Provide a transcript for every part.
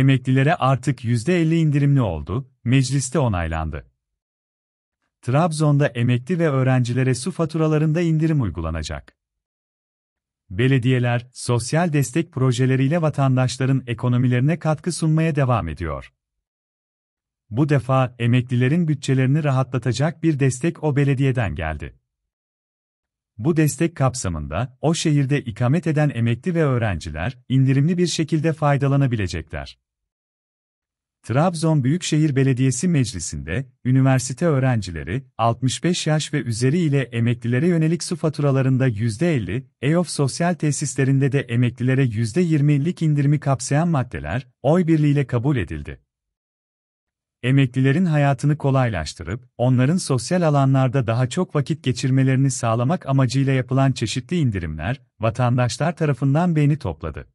emeklilere artık %50 indirimli oldu, mecliste onaylandı. Trabzon'da emekli ve öğrencilere su faturalarında indirim uygulanacak. Belediyeler, sosyal destek projeleriyle vatandaşların ekonomilerine katkı sunmaya devam ediyor. Bu defa emeklilerin bütçelerini rahatlatacak bir destek o belediyeden geldi. Bu destek kapsamında o şehirde ikamet eden emekli ve öğrenciler indirimli bir şekilde faydalanabilecekler. Trabzon Büyükşehir Belediyesi Meclisi'nde, üniversite öğrencileri, 65 yaş ve üzeri ile emeklilere yönelik su faturalarında %50, EOF e sosyal tesislerinde de emeklilere %20'lik indirimi kapsayan maddeler, oy birliğiyle kabul edildi. Emeklilerin hayatını kolaylaştırıp, onların sosyal alanlarda daha çok vakit geçirmelerini sağlamak amacıyla yapılan çeşitli indirimler, vatandaşlar tarafından beğeni topladı.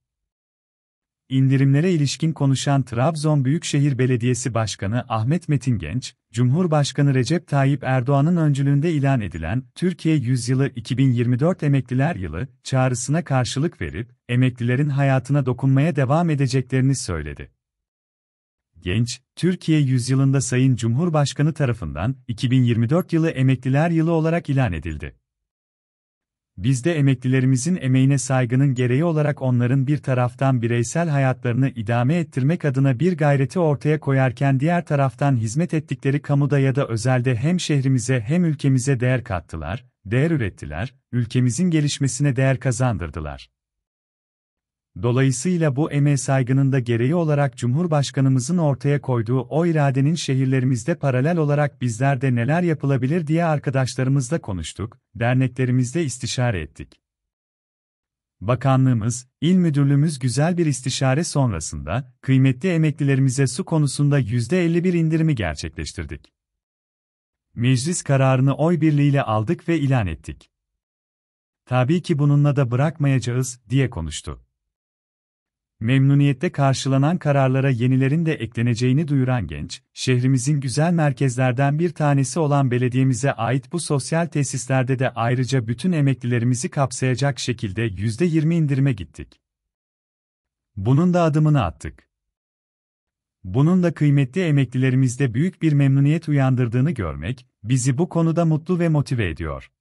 İndirimlere ilişkin konuşan Trabzon Büyükşehir Belediyesi Başkanı Ahmet Metin Genç, Cumhurbaşkanı Recep Tayyip Erdoğan'ın öncülüğünde ilan edilen Türkiye Yüzyılı 2024 Emekliler Yılı çağrısına karşılık verip emeklilerin hayatına dokunmaya devam edeceklerini söyledi. Genç, Türkiye Yüzyılında Sayın Cumhurbaşkanı tarafından 2024 yılı Emekliler Yılı olarak ilan edildi. Biz de emeklilerimizin emeğine saygının gereği olarak onların bir taraftan bireysel hayatlarını idame ettirmek adına bir gayreti ortaya koyarken diğer taraftan hizmet ettikleri kamuda ya da özelde hem şehrimize hem ülkemize değer kattılar, değer ürettiler, ülkemizin gelişmesine değer kazandırdılar. Dolayısıyla bu emeğe saygının da gereği olarak Cumhurbaşkanımızın ortaya koyduğu o iradenin şehirlerimizde paralel olarak bizlerde neler yapılabilir diye arkadaşlarımızla konuştuk, derneklerimizde istişare ettik. Bakanlığımız, il müdürlüğümüz güzel bir istişare sonrasında, kıymetli emeklilerimize su konusunda %51 indirimi gerçekleştirdik. Meclis kararını oy birliğiyle aldık ve ilan ettik. Tabii ki bununla da bırakmayacağız, diye konuştu. Memnuniyette karşılanan kararlara yenilerin de ekleneceğini duyuran genç, şehrimizin güzel merkezlerden bir tanesi olan belediyemize ait bu sosyal tesislerde de ayrıca bütün emeklilerimizi kapsayacak şekilde %20 indirime gittik. Bunun da adımını attık. Bunun da kıymetli emeklilerimizde büyük bir memnuniyet uyandırdığını görmek, bizi bu konuda mutlu ve motive ediyor.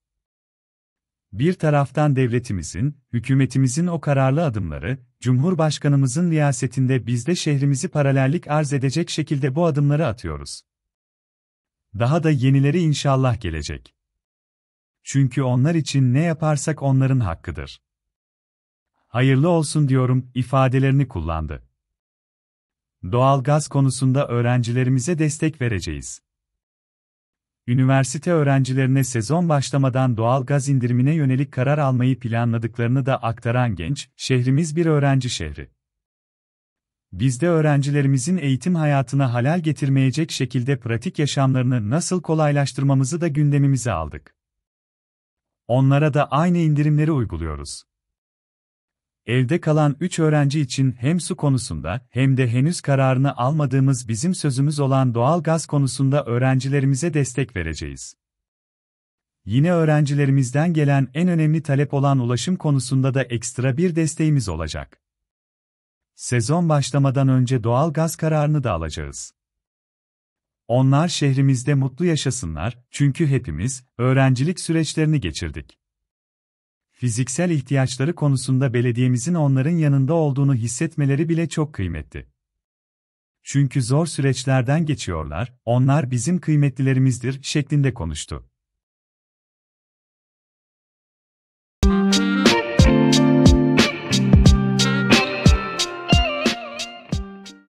Bir taraftan devletimizin, hükümetimizin o kararlı adımları, Cumhurbaşkanımızın liyasetinde bizde şehrimizi paralellik arz edecek şekilde bu adımları atıyoruz. Daha da yenileri inşallah gelecek. Çünkü onlar için ne yaparsak onların hakkıdır. Hayırlı olsun diyorum ifadelerini kullandı. Doğalgaz konusunda öğrencilerimize destek vereceğiz üniversite öğrencilerine sezon başlamadan doğal gaz indirimine yönelik karar almayı planladıklarını da aktaran genç, şehrimiz bir öğrenci şehri. Bizde öğrencilerimizin eğitim hayatına halal getirmeyecek şekilde pratik yaşamlarını nasıl kolaylaştırmamızı da gündemimize aldık. Onlara da aynı indirimleri uyguluyoruz. Elde kalan 3 öğrenci için hem su konusunda hem de henüz kararını almadığımız bizim sözümüz olan doğal gaz konusunda öğrencilerimize destek vereceğiz. Yine öğrencilerimizden gelen en önemli talep olan ulaşım konusunda da ekstra bir desteğimiz olacak. Sezon başlamadan önce doğal gaz kararını da alacağız. Onlar şehrimizde mutlu yaşasınlar çünkü hepimiz öğrencilik süreçlerini geçirdik. Fiziksel ihtiyaçları konusunda belediyemizin onların yanında olduğunu hissetmeleri bile çok kıymetli. Çünkü zor süreçlerden geçiyorlar, onlar bizim kıymetlilerimizdir şeklinde konuştu.